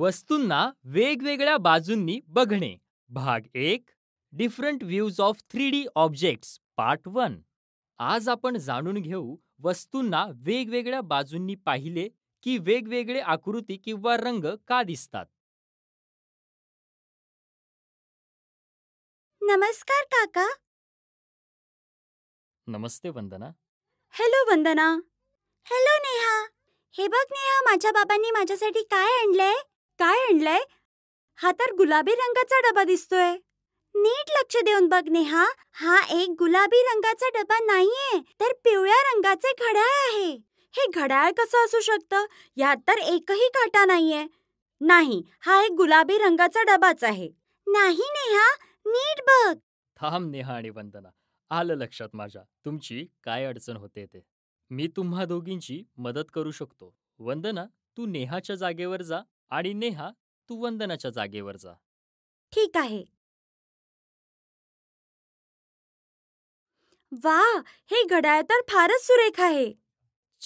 वस्तूंना वेगवेगळ्या बाजूंनी बघणे भाग एक different views of three D objects part one आज आपण जाणून घेऊ वस्तूंना वेगवेगळ्या बाजूंनी पाहिले की वेगवेगळे आकृती किंवा रंग का दिसतात नमस्कार काका नमस्ते वंदना हॅलो वंदना हॅलो नेहा हे बघ नेहा माझ्या बाबांनी माझ्यासाठी काय आणलंय काय आणलंय हा तर गुलाबी रंगाचा डबा दिसतोय नीट लक्ष देऊन बघ नेहा हा एक गुलाबी रंगाचा डबा नाहीये तर पिवळ्या रंगाचे घड्याळ आहे हे घड्याळ कसं असू शकतं यात तर एकही काटा नाहीये नाही हा एक गुलाबी रंगाचा डबाच आहे नाही नेहा नीट बघ थांब नेहा आणि वंदना आलं लक्षात माझ्या तुमची काय अडचण होते ते मी तुम्हा दोघींची मदत करू शकतो वंदना तू नेहाच्या जागेवर जा आणि नेहा तू वंदनाच्या जागेवर जा ठीक आहे वा हे घड्याळ तर फारच सुरेख आहे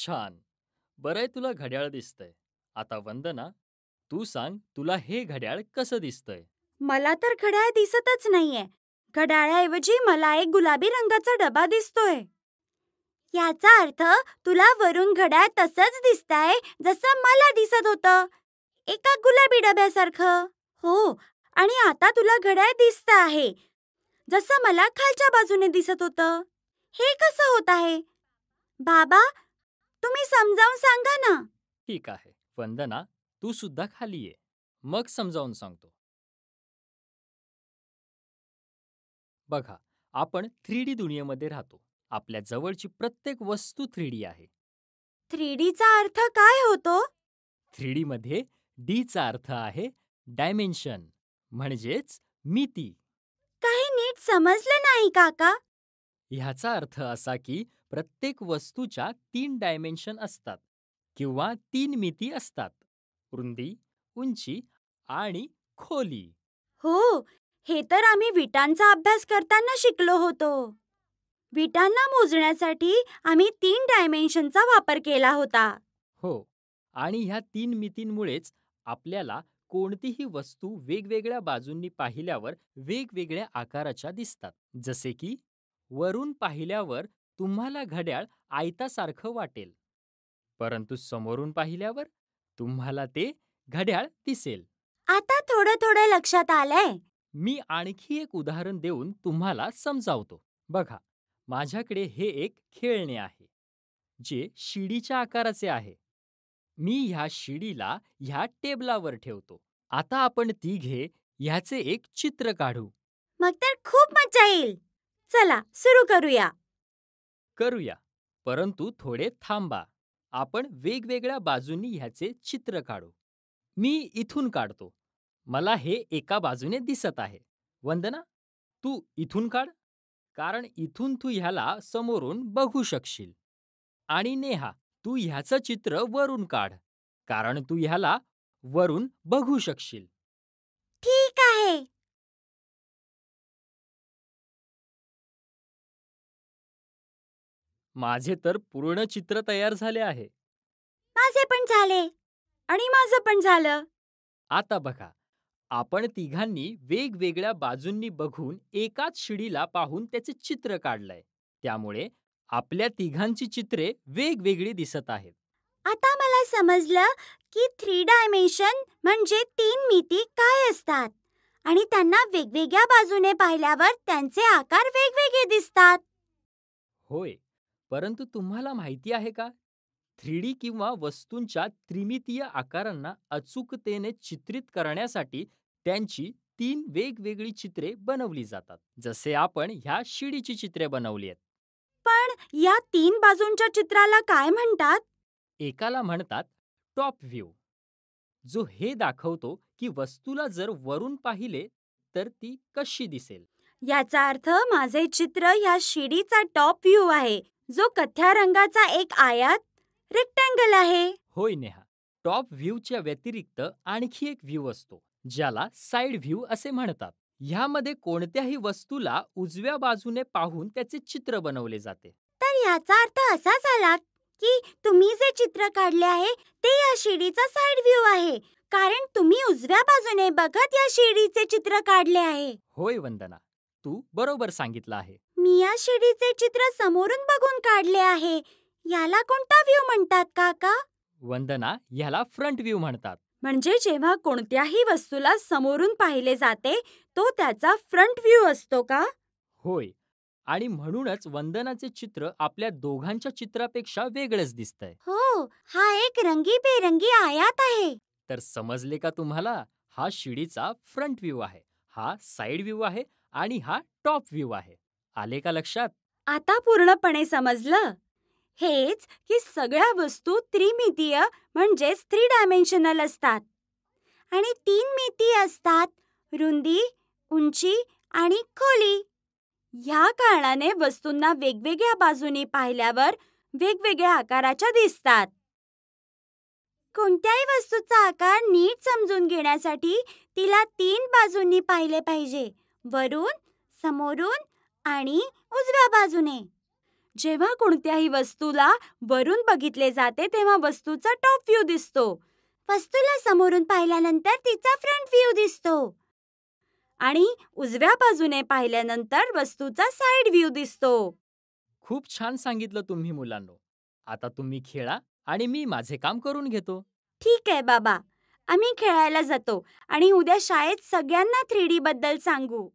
छान बरंय तुला घड्याळ दिसतंय आता वंदना तू सांग तुला हे घड्याळ कसं दिसतंय मला तर घड्याळ दिसतच नाहीये घड्याळाऐवजी मला एक गुलाबी रंगाचा डबा दिसतोय याचा अर्थ तुला वरून घड्याळ तसंच दिसतंय जसं मला दिसत होतं एका गुलाबी डब्यासारखं हो आणि आता तुला घड्याळ दिसत आहे जसं मला खालच्या बाजूने दिसत होतं हे कसं होत आहे बाबा तुम्ही समजावून सांगा ना ठीक आहे वंदना तू सुद्धा खाली ये मग समजावून सांगतो बघा आपण थ्री डी दुनियेमध्ये राहतो आपल्या जवळची प्रत्येक वस्तू थ्री डी आहे थ्री चा अर्थ काय होतो थ्री मध्ये डीचा अर्थ आहे डायमेन्शन म्हणजेच मिती काही नीट समजलं नाही काका ह्याचा अर्थ असा की प्रत्येक वस्तूच्या तीन डायमेन्शन असतात किंवा तीन मिती असतात रुंदी उंची आणि खोली हो हे तर आम्ही विटांचा अभ्यास करताना शिकलो होतो विटांना मोजण्यासाठी आम्ही तीन डायमेन्शनचा वापर केला होता हो आणि ह्या तीन मितींमुळेच आपल्याला कोणतीही वस्तू वेगवेगळ्या बाजूंनी पाहिल्यावर वेगवेगळ्या आकाराच्या दिसतात जसे की वरून पाहिल्यावर तुम्हाला घड्याळ आयतासारखं वाटेल परंतु समोरून पाहिल्यावर तुम्हाला ते घड्याळ दिसेल आता थोडं थोडं लक्षात आलंय मी आणखी एक उदाहरण देऊन तुम्हाला समजावतो बघा माझ्याकडे हे एक खेळणे आहे जे शिडीच्या आकाराचे आहे मी ह्या शिडीला ह्या टेबलावर ठेवतो आता आपण ती घे ह्याचे एक चित्र काढू मग तर खूप मजा येईल चला सुरू करूया करूया परंतु थोडे थांबा आपण वेगवेगळ्या बाजूनी ह्याचे चित्र काढू मी इथून काढतो मला हे एका बाजूने दिसत आहे वंदना तू इथून काढ कारण इथून तू ह्याला समोरून बघू शकशील आणि नेहा तू ह्याचं चित्र वरून काढ कारण तू ह्याला वरून बघू शकशील ठीक आहे माझे तर पूर्ण चित्र तयार झाले आहे माझे पण झाले आणि माझं पण झालं आता बघा आपण तिघांनी वेगवेगळ्या बाजूंनी बघून एकाच शिडीला पाहून त्याचे चित्र काढलंय त्यामुळे आपल्या तिघांची चित्रे वेगवेगळी दिसत आहेत आता मला समजलं की थ्री डायमेन्शन म्हणजे तीन मिती काय असतात आणि त्यांना वेगवेगळ्या बाजूने पाहिल्यावर त्यांचे आकार वेगवेगळे दिसतात होय परंतु तुम्हाला माहिती आहे का डी किंवा वस्तूंच्या त्रिमितीय आकारांना अचूकतेने चित्रित करण्यासाठी त्यांची तीन वेगवेगळी चित्रे बनवली जातात जसे आपण ह्या शिडीची चित्रे बनवली आहेत पण या तीन बाजूंच्या चित्राला काय म्हणतात एकाला म्हणतात टॉप व्ह्यू जो हे दाखवतो की वस्तूला जर वरून पाहिले तर ती कशी दिसेल याचा अर्थ माझे चित्र ह्या शिडीचा टॉप व्ह्यू आहे जो कथ्या रंगाचा एक आयात रेक्टँगल आहे होय नेहा टॉप व्ह्यूच्या व्यतिरिक्त आणखी एक व्ह्यू असतो ज्याला साइड व्ह्यू असे म्हणतात ह्यामध्ये कोणत्याही वस्तूला उजव्या बाजूने पाहून त्याचे चित्र बनवले जाते तर याचा अर्थ असा झाला की तुम्ही जे चित्र काढले आहे ते या शिडीचा साइड व्ह्यू आहे कारण तुम्ही उजव्या बाजूने बघत या शिडीचे चित्र काढले आहे होय वंदना तू बरोबर सांगितलं आहे मी या शिडीचे चित्र समोरून बघून काढले आहे याला कोणता व्ह्यू म्हणतात काका वंदना याला फ्रंट व्ह्यू म्हणतात म्हणजे जेव्हा कोणत्याही वस्तूला समोरून पाहिले जाते तो त्याचा फ्रंट व्ह्यू असतो का होय आणि म्हणूनच वंदनाचे चित्र आपल्या दोघांच्या चित्रापेक्षा वेगळंच दिसतंय हो हा एक रंगीबेरंगी आयात आहे तर समजले का तुम्हाला हा शिडीचा फ्रंट व्ह्यू आहे हा साइड व्ह्यू आहे आणि हा टॉप व्ह्यू आहे आले का लक्षात आता पूर्णपणे समजलं हेच की सगळ्या वस्तू त्रिमितीय म्हणजेच थ्री डायमेन्शनल असतात आणि तीन मिती असतात रुंदी उंची आणि खोली ह्या कारणाने वस्तूंना वेगवेगळ्या बाजूनी पाहिल्यावर वेगवेगळ्या आकाराच्या दिसतात कोणत्याही वस्तूचा आकार नीट समजून घेण्यासाठी तिला तीन बाजूंनी पाहिले पाहिजे वरून समोरून आणि उजव्या बाजूने जेव्हा कोणत्याही वस्तूला वरून बघितले जाते तेव्हा वस्तूचा टॉप व्ह्यू दिसतो वस्तूला समोरून पाहिल्यानंतर तिचा फ्रंट व्ह्यू दिसतो आणि उजव्या बाजूने पाहिल्यानंतर वस्तूचा साइड व्ह्यू दिसतो खूप छान सांगितलं तुम्ही मुलांनो आता तुम्ही खेळा आणि मी माझे काम करून घेतो ठीक आहे बाबा आम्ही खेळायला जातो आणि उद्या शाळेत सगळ्यांना थ्री डी बद्दल सांगू